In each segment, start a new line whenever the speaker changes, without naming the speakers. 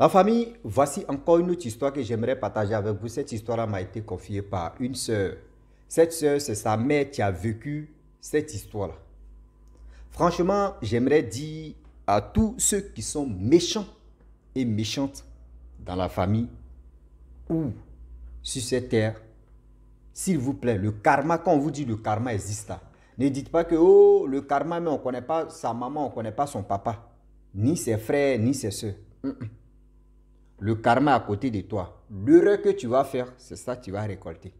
La famille, voici encore une autre histoire que j'aimerais partager avec vous. Cette histoire m'a été confiée par une sœur. Cette sœur, c'est sa mère qui a vécu cette histoire-là. Franchement, j'aimerais dire à tous ceux qui sont méchants et méchantes dans la famille ou sur cette terre, s'il vous plaît, le karma, quand on vous dit le karma existe ne dites pas que oh, le karma, mais on ne connaît pas sa maman, on ne connaît pas son papa, ni ses frères, ni ses soeurs le karma à côté de toi. L'erreur que tu vas faire, c'est ça que tu vas récolter.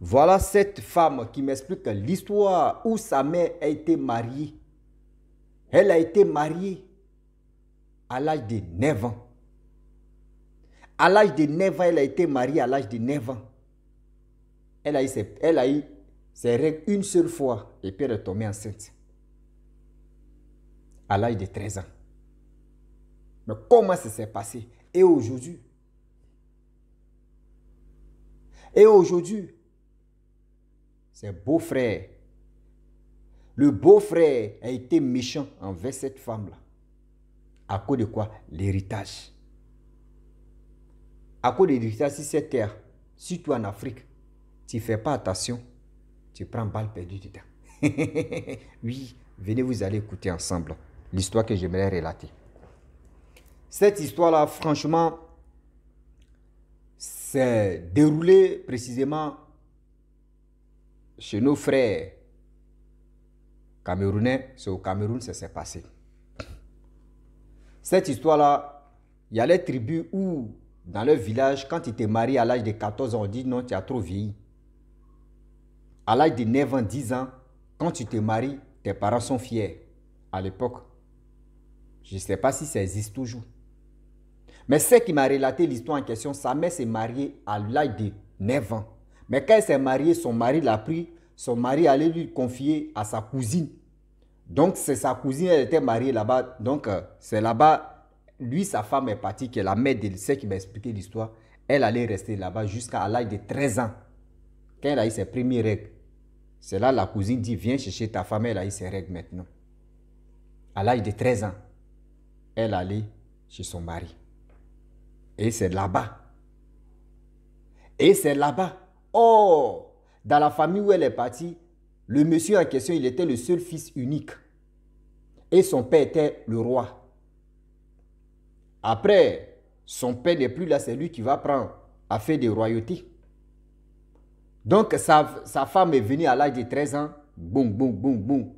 Voilà cette femme qui m'explique l'histoire où sa mère a été mariée. Elle a été mariée à l'âge de 9 ans. À l'âge de 9 ans, elle a été mariée à l'âge de 9 ans. Elle a eu elle a eu ses règles une seule fois et puis elle est tombée enceinte à l'âge de 13 ans. Mais comment ça s'est passé Et aujourd'hui Et aujourd'hui, C'est beau frère. le beau-frère a été méchant envers cette femme-là. À cause de quoi L'héritage. À cause de l'héritage, si cette terre, si toi en Afrique, tu ne fais pas attention, tu prends balle perdue dedans. oui, venez vous allez écouter ensemble l'histoire que j'aimerais relater. Cette histoire-là, franchement, s'est déroulée précisément chez nos frères camerounais. C'est au Cameroun ça s'est passé. Cette histoire-là, il y a les tribus où, dans leur village, quand tu te marié à l'âge de 14 ans, on dit non, tu as trop vieilli. À l'âge de 9 ans, 10 ans, quand tu te maries, tes parents sont fiers. À l'époque, je ne sais pas si ça existe toujours. Mais celle qui m'a relaté l'histoire en question, sa mère s'est mariée à l'âge de 9 ans. Mais quand elle s'est mariée, son mari l'a pris. Son mari allait lui confier à sa cousine. Donc, c'est sa cousine, elle était mariée là-bas. Donc, euh, c'est là-bas, lui, sa femme est partie, qui est la mère de celle qui m'a expliqué l'histoire. Elle allait rester là-bas jusqu'à l'âge de 13 ans. Quand elle a eu ses premières règles, c'est là la cousine dit Viens chercher ta femme, elle a eu ses règles maintenant. À l'âge de 13 ans, elle allait chez son mari. Et c'est là-bas. Et c'est là-bas. Or, oh, dans la famille où elle est partie, le monsieur en question, il était le seul fils unique. Et son père était le roi. Après, son père n'est plus là, c'est lui qui va prendre à faire des royautés. Donc, sa, sa femme est venue à l'âge de 13 ans. Boum, boum, boum, boum.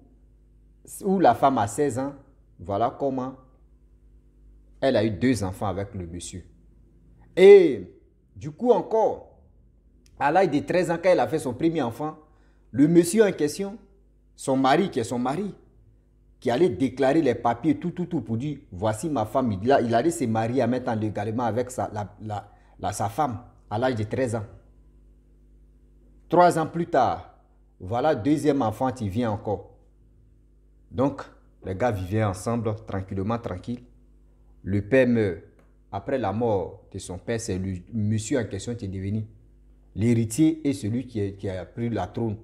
Ou la femme à 16 ans. Voilà comment elle a eu deux enfants avec le monsieur. Et du coup encore, à l'âge de 13 ans, quand elle a fait son premier enfant, le monsieur en question, son mari, qui est son mari, qui allait déclarer les papiers, tout, tout, tout, pour dire, voici ma femme. Il, il allait se marier à mettre en légalement avec sa, la, sa femme à l'âge de 13 ans. Trois ans plus tard, voilà, deuxième enfant qui vient encore. Donc, les gars vivaient ensemble, tranquillement, tranquille. Le père meurt après la mort de son père, c'est le monsieur en question qui est devenu l'héritier et celui qui, qui, a pris la trône.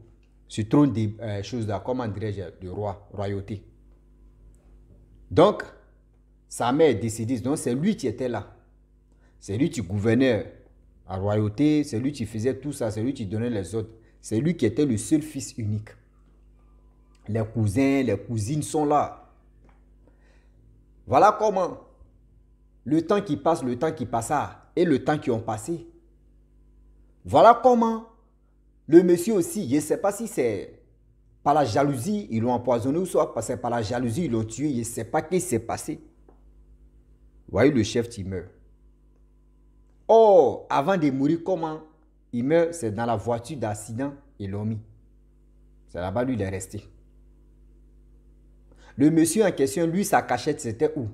Ce trône des euh, choses-là, comment dirais-je, de roi, royauté. Donc, sa mère décide, donc c'est lui qui était là. C'est lui qui gouvernait la royauté, c'est lui qui faisait tout ça, c'est lui qui donnait les ordres. C'est lui qui était le seul fils unique. Les cousins, les cousines sont là. Voilà comment le temps qui passe, le temps qui passa et le temps qui ont passé. Voilà comment le monsieur aussi, je ne sais pas si c'est par la jalousie, ils l'ont empoisonné ou soit parce que par la jalousie, ils l'ont tué, je ne sais pas ce qui s'est passé. Voyez le chef qui meurt. Oh, avant de mourir, comment il meurt C'est dans la voiture d'accident, ils l'ont mis. C'est là-bas, lui, il est resté. Le monsieur en question, lui, sa cachette, c'était où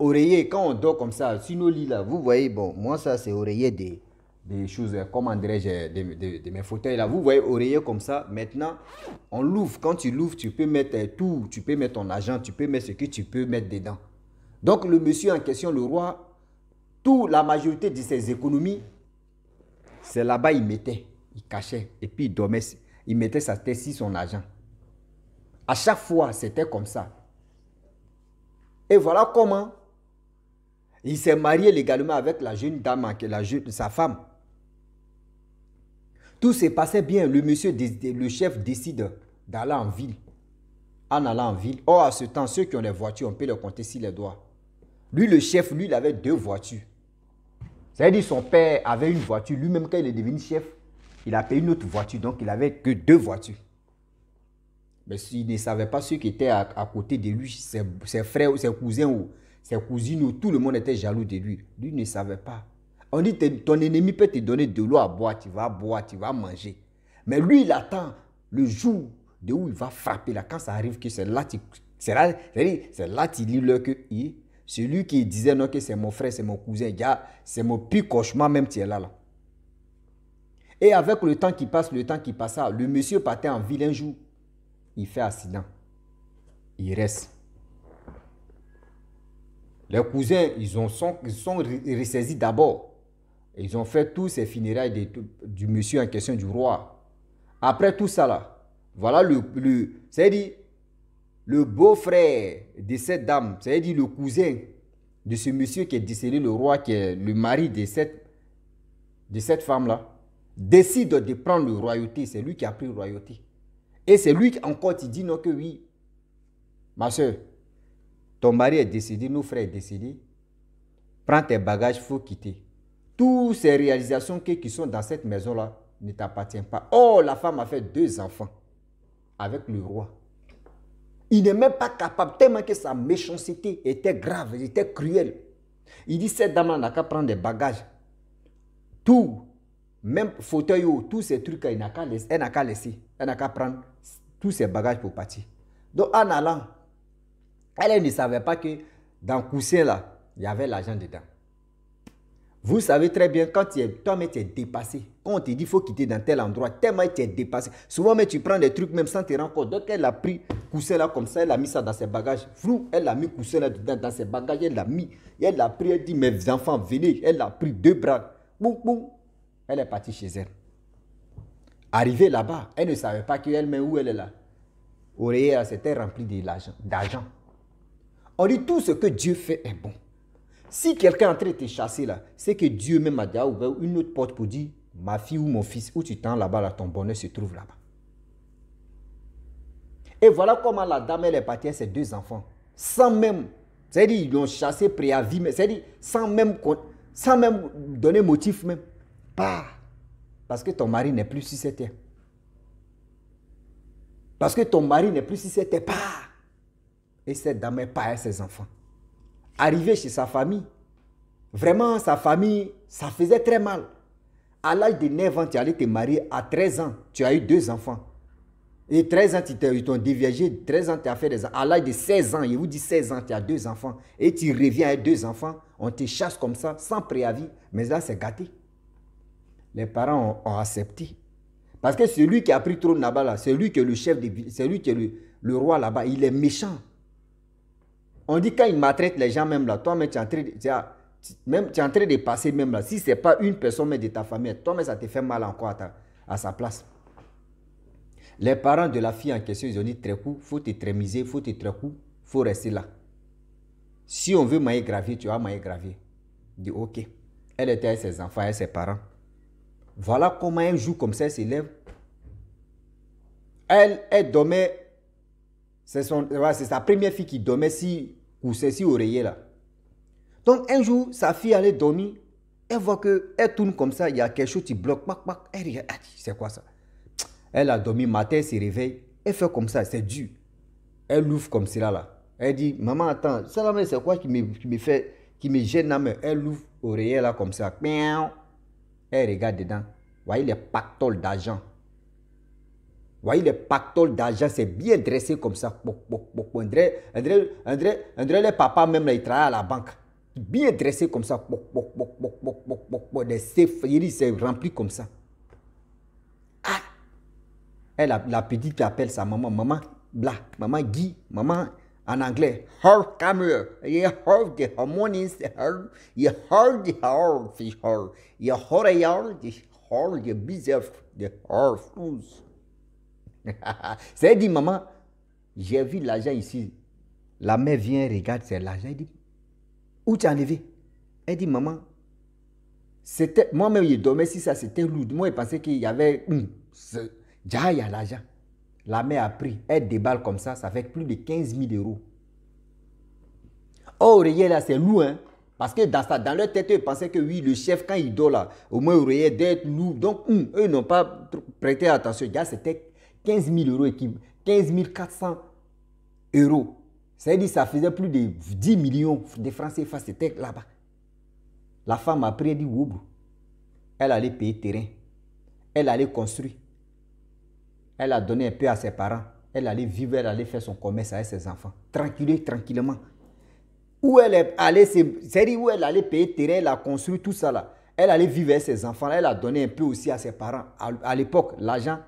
oreiller, quand on dort comme ça, sur nos lits là, vous voyez, bon, moi ça c'est oreiller des, des choses, comment dirais-je, de, mes fauteuils là, vous voyez, oreiller comme ça. Maintenant, on l'ouvre. Quand tu l'ouvres, tu peux mettre euh, tout, tu peux mettre ton argent, tu peux mettre ce que tu peux mettre dedans. Donc le monsieur en question, le roi, toute la majorité de ses économies, c'est là-bas il mettait, il cachait, et puis il dormait, il mettait sa tête sur son argent. À chaque fois, c'était comme ça. Et voilà comment il s'est marié légalement avec la jeune dame, hein, la jeune, sa femme. Tout s'est passé bien. Le monsieur, le chef décide d'aller en ville. En allant en ville. Or, à ce temps, ceux qui ont les voitures, on peut les compter sur les doigts. Lui, le chef, lui, il avait deux voitures. C'est-à-dire, son père avait une voiture. Lui-même, quand il est devenu chef, il a payé une autre voiture. Donc, il n'avait que deux voitures. Mais il ne savait pas ceux qui étaient à, côté de lui, ses, ses frères ou ses cousins ou ses cousines, tout le monde était jaloux de lui. Lui ne savait pas. On dit, ton ennemi peut te donner de l'eau à boire, tu vas boire, tu vas manger. Mais lui, il attend le jour de où il va frapper. Là, quand ça arrive, que c'est là, c'est là, c'est là, qu'il le que celui qui disait non que c'est mon frère, c'est mon cousin, c'est mon pire cauchemar même tu es là là. Et avec le temps qui passe, le temps qui passa, le monsieur partait en ville un jour, il fait accident, il reste. Les cousins, ils, ont sont, ressaisis d'abord. Ils ont fait tous ces funérailles du monsieur en question, du roi. Après tout ça, là, voilà le, le beau-frère de cette dame, cest à le cousin de ce monsieur qui est décédé, le roi, qui est le mari de cette, de cette femme-là, décide de prendre le royauté. C'est lui qui a pris le royauté. Et c'est lui qui encore qui dit non que oui, ma soeur, ton mari est décidé, nos frères est décidé. Prends tes bagages, il faut quitter. Toutes ces réalisations qui, sont dans cette maison-là ne t'appartiennent pas. Oh, la femme a fait deux enfants avec le roi. Il n'est même pas capable, tellement que sa méchanceté était grave, il était cruelle. Il dit, cette dame n'a qu'à prendre des bagages. Tout, même fauteuil, oh, tous ces trucs, elle n'a qu'à laisser. Elle n'a qu'à prendre tous ses bagages pour partir. Donc, en allant, elle, ne savait pas que dans le coussin, là, il y avait l'argent dedans. Vous savez très bien, quand toi-même, tu dépassé. Quand on te dit qu'il faut quitter dans tel endroit, tellement tu es dépassé. Souvent, mais tu prends des trucs même sans te rendre compte. Donc, elle a pris coussin là comme ça, elle a mis ça dans ses bagages. Flou, elle a mis coussin là dedans, dans ses bagages, elle l'a mis. Et elle l'a pris, elle dit, mes enfants, venez. Elle a pris deux bras. Boum, boum. Elle est partie chez elle. Arrivée là-bas, elle ne savait pas quelle mais où elle est là. réel, c'était rempli d'argent. On dit tout ce que Dieu fait est bon. Si quelqu'un est en train de te chasser là, c'est que Dieu même a déjà ouvert une autre porte pour dire ma fille ou mon fils, où tu tends là-bas, là, ton bonheur se trouve là-bas. Et voilà comment la dame, elle est partie à ses deux enfants. Sans même, c'est-à-dire, ils l'ont chassé préavis, mais c'est-à-dire, sans même, sans même donner motif même. Pas. Bah! parce que ton mari n'est plus si c'était. Parce que ton mari n'est plus si c'était Pas. Et cette dame à ses enfants. Arrivé chez sa famille, vraiment sa famille, ça faisait très mal. À l'âge de 9 ans, tu allais te marier. À 13 ans, tu as eu deux enfants. Et 13 ans, ils t'ont déviagé 13 ans, tu as fait des À l'âge de 16 ans, il vous dit 16 ans, tu as deux enfants. Et tu reviens avec deux enfants. On te chasse comme ça, sans préavis. Mais là, c'est gâté. Les parents ont, accepté. Parce que celui qui a pris trop là-bas, là, celui qui est le chef, de, celui qui est le roi là-bas, il est méchant. On dit quand ils maltraitent les gens même là, toi mais tu même, tu es en train de passer même là. Si ce n'est pas une personne mais de ta famille, toi mais ça te fait mal encore à, à sa place. Les parents de la fille en question, ils ont dit très coup, faut te trémiser, faut être très il faut rester là. Si on veut mailler gravier, tu vas mailler gravier. Dit ok. Elle était avec ses enfants, avec ses parents. Voilà comment un jour comme ça, elle s'élève. Elle, elle dormait. C'est sa première fille qui dormait si Koussessi oreiller là. Donc un jour, sa fille allait dormir, elle voit que elle tourne comme ça, il y a quelque chose qui bloque, elle c'est quoi ça Elle a dormi, matin, elle se réveille, elle fait comme ça, c'est dur. Elle ouvre comme cela là. Elle dit, maman, attends, ça là, c'est quoi qui me, qui me fait, qui me gêne là, mais elle ouvre oreiller là comme ça, elle regarde dedans, voyez les pactoles d'argent voyez les pactoles d'argent, c'est bien dressé comme ça. Boc, boc, boc, André, André, André, André, les papa même, là, ils travaillent à la banque. Bien dressé comme ça. Des safe, il s'est rempli comme ça. Ah! Et la, la petite qui appelle sa maman, maman, bla, maman Guy, maman en anglais, her camera. You heard the harmonies, her, you heard the harp, her, you heard the harp, you heard the bizarre, the harp. c'est dit, maman, j'ai vu l'argent ici. La mère vient, regarde, c'est l'argent. Elle dit, où tu as enlevé Elle dit, maman, c'était moi-même, je dormais si ça, c'était lourd. Moi, je pensais qu'il y avait, hum, déjà, il y a l'argent. La mère a pris, elle déballe comme ça, ça fait plus de 15 000 euros. Oh, Oreiller, là, c'est lourd, hein? Parce que dans, ça, dans leur tête, ils pensaient que oui, le chef, quand il dort là, au moins, doit d'être lourd. Donc, hum, eux n'ont pas prêté attention. Déjà, c'était 15 euros 400 euros. ça faisait plus de 10 millions de Français CFA, c'était là-bas. La femme a pris, dit Elle allait payer terrain. Elle allait construire. Elle a donné un peu à ses parents. Elle allait vivre, elle allait faire son commerce avec ses enfants. tranquillement tranquillement. Où elle est allée, où elle allait payer terrain, elle a construit tout ça là. Elle allait vivre avec ses enfants. Elle a donné un peu aussi à ses parents. à l'époque, l'argent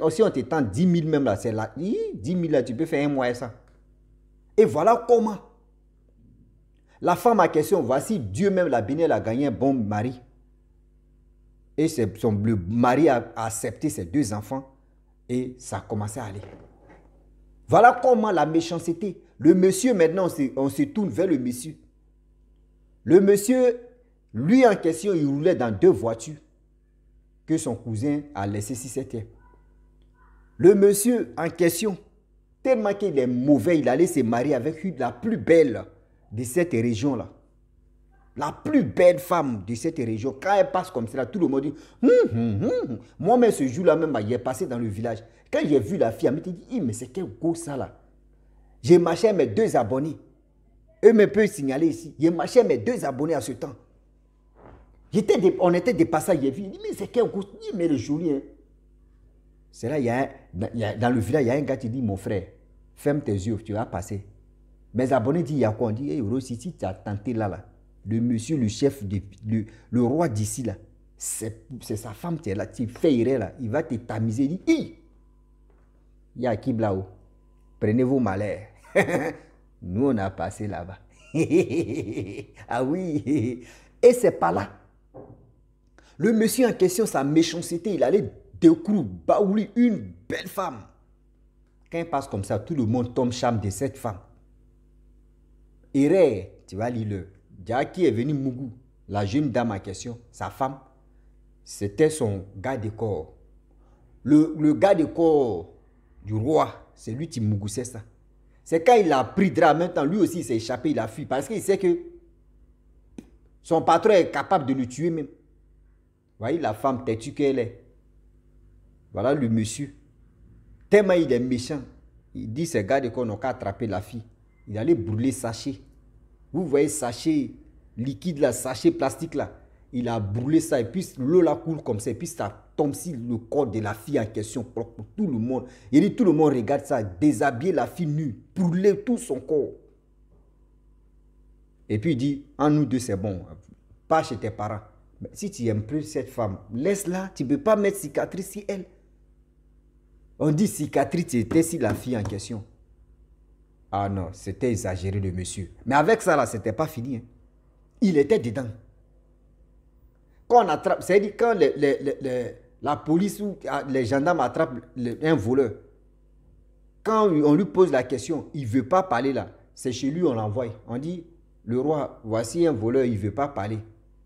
Oh, si on te tend 10 000 même là, c'est là. 10 000 là, tu peux faire un mois et ça. Et voilà comment. La femme en question, voici Dieu même l'a béni, elle a gagné un bon mari. Et son, le mari a accepté ses deux enfants et ça a commencé à aller. Voilà comment la méchanceté. Le monsieur, maintenant, on se, on se tourne vers le monsieur. Le monsieur, lui en question, il roulait dans deux voitures que son cousin a laissé si c'était Le monsieur en question, tellement qu'il est mauvais, il allait se marier avec la plus belle de cette région-là. La plus belle femme de cette région. Quand elle passe comme cela tout le monde dit hum, hum, hum, Moi-même, ce jour-là, même, il est passé dans le village. Quand j'ai vu la fille, elle me dit Mais c'est quel beau ça là J'ai marché mes deux abonnés. Eux me peuvent signaler ici. J'ai marché mes deux abonnés à ce temps on était dépassé à Il dit, mais c'est quel goût dit, mais le Julien. Hein. C'est là, il y, a dans le village, il y a un gars qui dit, mon frère, ferme tes yeux, tu vas passer. Mes abonnés disent, il y a quoi On dit, hey, Rossi, si tu as tenté là, là, le monsieur, le chef, le, roi d'ici, là, c'est, sa femme, qui est là, tu faillerais là, il va te tamiser. Il dit, Il y a qui là-haut Prenez vos malheurs. Nous, on a passé là-bas. ah oui Et c'est pas là. Le monsieur en question, sa méchanceté, il allait découvrir une belle femme. Quand il passe comme ça, tout le monde tombe charme de cette femme. là, tu vas lire le. est venu Mougou, la jeune dame en question, sa femme, c'était son gars de corps. Le, gars de corps du roi, c'est lui qui c'est ça. C'est quand il a pris drap, lui aussi s'est échappé, il a fui parce qu'il sait que son patron est capable de le tuer même. Voyez la femme têtue qu'elle est. Voilà le monsieur. Tellement il est méchant. Il dit, ces gars qu'on a qu'à attraper la fille. Il allait brûler sachet. Vous voyez sachet liquide là, sachet plastique là. Il a brûlé ça et puis l'eau la coule comme ça et puis ça tombe sur le corps de la fille en question Tout le monde, il dit tout le monde regarde ça, déshabiller la fille nue, brûler tout son corps. Et puis il dit, en nous deux, c'est bon. Pas chez tes parents. Mais si tu aimes plus cette femme, laisse-la. Tu ne peux pas mettre cicatrice sur elle. On dit cicatrice, c'était si la fille en question. Ah non, c'était exagéré le monsieur. Mais avec ça là, n'était pas fini. Hein. Il était dedans. Quand on attrape, c'est-à-dire quand la police ou ah, les gendarmes attrapent un voleur, quand on lui pose la question, il ne veut pas parler là, c'est chez lui, on l'envoie. On dit, le roi, voici un voleur, il ne veut pas parler.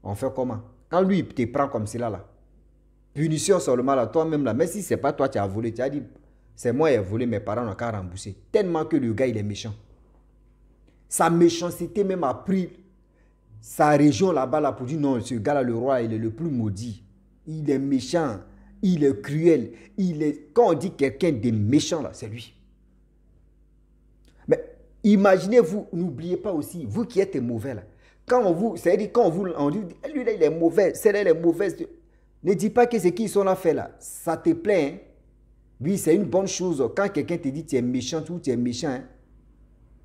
On fait comment Quand lui, il te prend comme cela, là, punition seulement à toi-même là, mais si ce n'est pas toi qui as volé, tu as dit, c'est moi qui ai volé, mes parents n'ont qu'à rembourser. Tellement que le gars, il est méchant. Sa méchanceté même a pris sa région là-bas là, pour dire non, ce gars-là, le roi, il est le plus maudit. Il est méchant, il est cruel. Il est... Quand on dit quelqu'un de méchant, là, c'est lui. Imaginez-vous, n'oubliez pas aussi, vous qui êtes mauvais là, quand on vous, c'est-à-dire quand on vous, on dit, lui là il est mauvais, celle-là elle est mauvaise, ne dis pas que ce qu'ils sont là fait là, ça te plaît, hein? oui c'est une bonne chose, quand quelqu'un te dit tu es méchant ou tu es méchant, hein?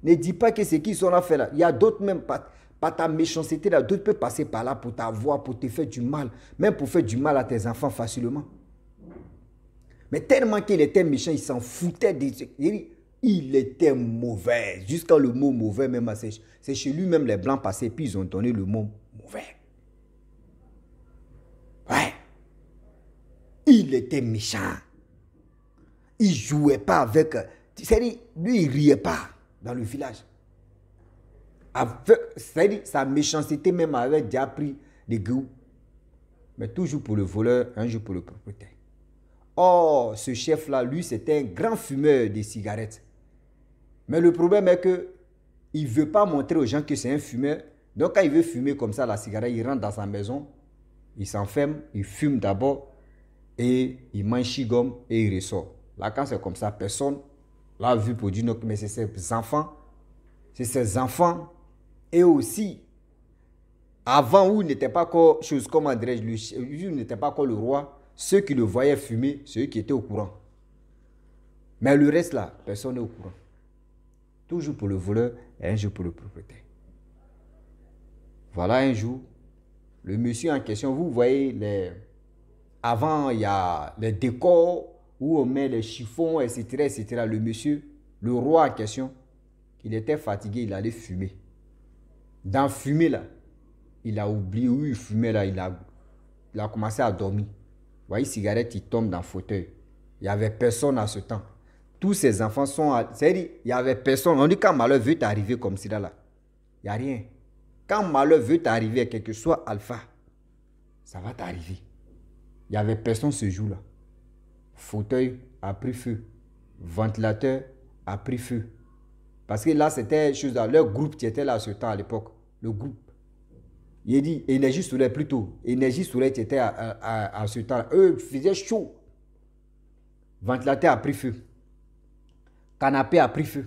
ne dis pas que ce qu'ils sont là fait là, il y a d'autres même pas, par ta méchanceté là, d'autres peuvent passer par là pour t'avoir, pour te faire du mal, même pour faire du mal à tes enfants facilement. Mais tellement qu'il était méchant, il s'en foutait des il était mauvais. Jusqu'à le mot mauvais, même, ah, c'est chez lui même les blancs passés, puis ils ont donné le mot mauvais. Ouais. Il était méchant. Il jouait pas avec. C'est-à-dire, lui, il riait pas dans le village. cest sa méchanceté même avait déjà pris des goûts. Mais toujours pour le voleur, un jour pour le propriétaire. Oh, ce chef-là, lui, c'était un grand fumeur de cigarettes. Mais le problème est que il ne veut pas montrer aux gens que c'est un fumeur. Donc quand il veut fumer comme ça la cigarette, il rentre dans sa maison, il s'enferme, il fume d'abord et il mange gomme et il ressort. Là, quand c'est comme ça, personne l'a vu pour dire non, mais c'est ses enfants, c'est ses enfants et aussi avant où il n'était pas encore chose comme André, il n'était pas encore le roi, ceux qui le voyaient fumer, ceux qui étaient au courant. Mais le reste là, personne n'est au courant. Toujours pour le voleur et un jour pour le propriétaire. Voilà un jour, le monsieur en question, vous voyez, les... avant, il y a les décors où on met les chiffons, etc., etc. Le monsieur, le roi en question, il était fatigué, il allait fumer. Dans fumer, là, il a oublié où il fumait, là, il a, il a commencé à dormir. Vous voyez, cigarette, il tombe dans le fauteuil. Il n'y avait personne à ce temps tous ces enfants sont... C'est-à-dire, il n'y avait personne. On dit quand malheur veut t'arriver comme cela là, il n'y a rien. Quand malheur veut t'arriver, quel que soit alpha, ça va t'arriver. Il n'y avait personne ce jour-là. Fauteuil a pris feu. Ventilateur a pris feu. Parce que là, c'était chose dans Leur groupe qui était là à ce temps à l'époque, le groupe. Il dit énergie solaire plutôt. Énergie solaire qui était à, à, à, ce temps. Eux faisaient chaud. Ventilateur a pris feu. Canapé a pris feu.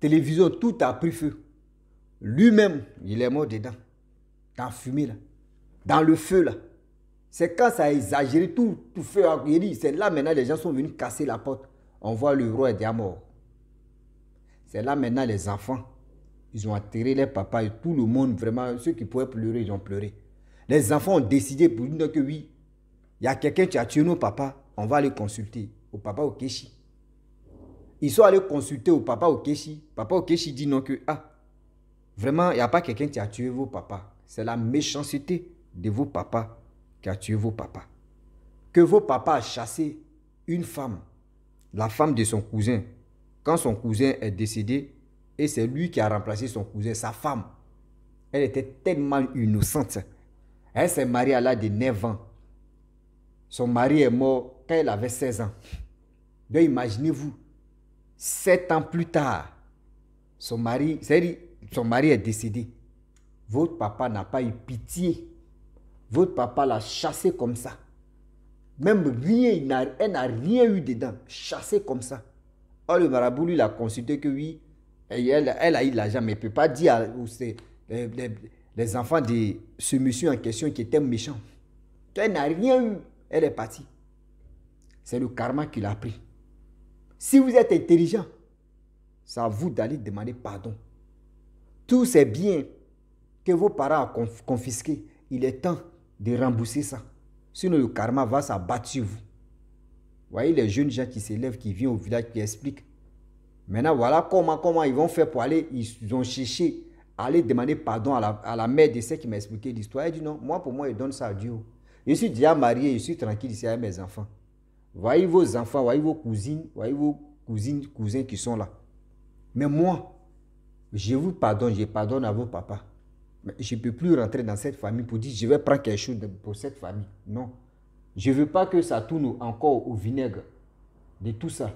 Télévision, tout a pris feu. Lui-même, il est mort dedans. Dans la fumée, là. Dans le feu, là. C'est quand ça a exagéré, tout, tout feu a C'est là maintenant les gens sont venus casser la porte. On voit le roi est mort. C'est là maintenant les enfants. Ils ont attiré les papas et tout le monde, vraiment, ceux qui pouvaient pleurer, ils ont pleuré. Les enfants ont décidé pour dire que oui, il y a quelqu'un qui a tué nos papas, on va aller consulter. Au papa au Keshi. Ils sont allés consulter au papa Okeshi. Papa Okeshi dit non que, ah, vraiment, il n'y a pas quelqu'un qui a tué vos papas. C'est la méchanceté de vos papas qui a tué vos papas. Que vos papas a chassé une femme, la femme de son cousin. Quand son cousin est décédé, et c'est lui qui a remplacé son cousin, sa femme, elle était tellement innocente. Elle s'est mariée à l'âge de 9 ans. Son mari est mort quand elle avait 16 ans. Donc imaginez-vous, sept ans plus tard, son mari, son mari est décédé. Votre papa n'a pas eu pitié. Votre papa l'a chassé comme ça. Même rien, elle n'a rien eu dedans. Chassé comme ça. Oh le marabout, lui, l'a consulté que oui, elle, elle a eu l'argent, mais ne peut pas dire les, enfants de ce monsieur en question qui était méchant. Elle n'a rien eu. Elle est partie. C'est le karma qu'il a pris. Si vous êtes intelligent, c'est à vous d'aller demander pardon. Tous ces biens que vos parents ont confisqués, il est temps de rembourser ça. Sinon, le karma va s'abattre sur vous. Voyez les jeunes gens qui s'élèvent, qui viennent au village, qui expliquent. Maintenant, voilà comment, comment ils vont faire pour aller. Ils ont cherché aller demander pardon à la, mère de ceux qui m'a expliqué l'histoire. Elle dit non, moi, pour moi, ils donne ça à Dieu. Je suis déjà marié, je suis tranquille ici avec mes enfants. Voyez vos enfants, voyez vos cousines, voyez vos cousines, cousins qui sont là. Mais moi, je vous pardonne, je pardonne à vos papas. je ne peux plus rentrer dans cette famille pour dire je vais prendre quelque chose pour cette famille. Non. Je ne veux pas que ça tourne encore au vinaigre de tout ça.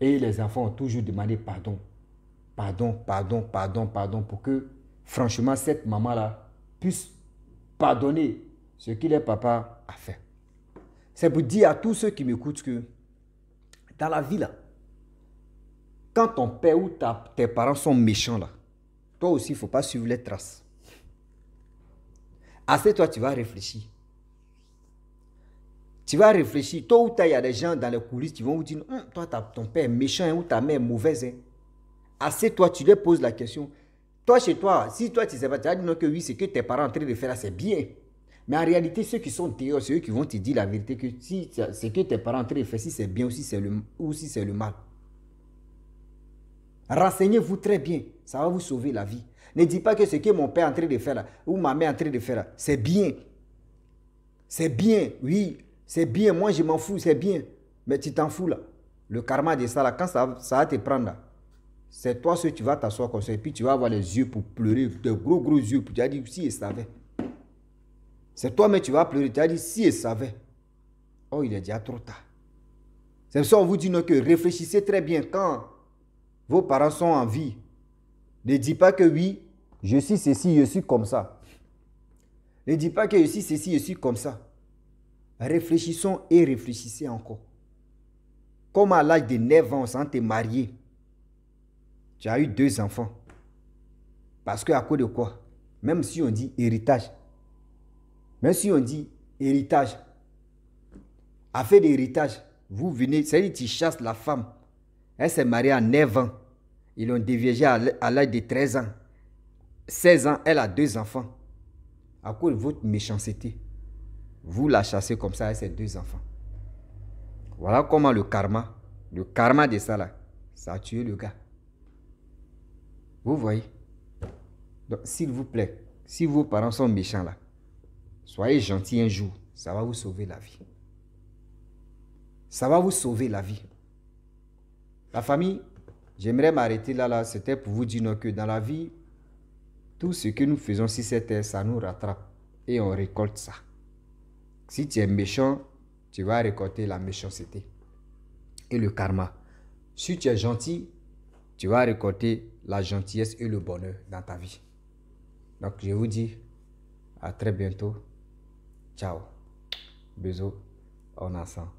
Et les enfants ont toujours demandé pardon. Pardon, pardon, pardon, pardon, pour que franchement cette maman-là puisse pardonner ce que les papa a fait. C'est pour dire à tous ceux qui m'écoutent que dans la vie, là, quand ton père ou tes parents sont méchants, là, toi aussi, il ne faut pas suivre les traces. Assez, toi, tu vas réfléchir. Tu vas réfléchir. Toi ou toi, il y a des gens dans les coulisses qui vont vous dire, hum, toi, ton père est méchant ou ta mère est mauvaise. Hein. Assez, toi, tu leur poses la question. Toi, chez toi, si toi, tu sais pas, tu vas dire non que oui, ce que tes parents en train de faire c'est bien. Mais en réalité, ceux qui sont théos, ceux qui vont te dire la vérité que si ce que tes parents ont fait, si c'est bien ou si c'est le, ou si c'est le mal. Renseignez-vous très bien, ça va vous sauver la vie. Ne dis pas que ce que mon père est en train de faire ou ma mère est en train de faire là, c'est bien. C'est bien, oui, c'est bien, moi je m'en fous, c'est bien. Mais tu t'en fous là. Le karma de ça là, quand ça, va te prendre là, c'est toi ce tu vas t'asseoir comme ça, et puis tu vas avoir les yeux pour pleurer, de gros gros yeux, pour dire ah, si ça va. C'est toi mais tu vas pleurer. Tu as dit, si elle savait. Oh, il est déjà trop tard. C'est ça, on vous dit que réfléchissez très bien quand vos parents sont en vie. Ne dis pas que oui, je suis ceci, je suis comme ça. Ne dis pas que je suis ceci, je suis comme ça. Réfléchissons et réfléchissez encore. Comme à l'âge de 9 ans, sans te marié, tu as eu deux enfants. Parce que à cause de quoi Même si on dit héritage, mais si on dit héritage, affaire d'héritage, vous venez, c'est-à-dire tu chasses la femme. Elle s'est mariée à 9 ans. Ils l'ont déviagée à l'âge de 13 ans. 16 ans, elle a deux enfants. À cause de votre méchanceté, vous la chassez comme ça, elle ses deux enfants. Voilà comment le karma, le karma de ça là, ça a tué le gars. Vous voyez Donc, s'il vous plaît, si vos parents sont méchants là, Soyez gentil un jour, ça va vous sauver la vie. Ça va vous sauver la vie. La famille, j'aimerais m'arrêter là, là. C'était pour vous dire que dans la vie, tout ce que nous faisons si c'était, ça nous rattrape et on récolte ça. Si tu es méchant, tu vas récolter la méchanceté et le karma. Si tu es gentil, tu vas récolter la gentillesse et le bonheur dans ta vie. Donc je vous dis à très bientôt. Ciao. Bisous. On a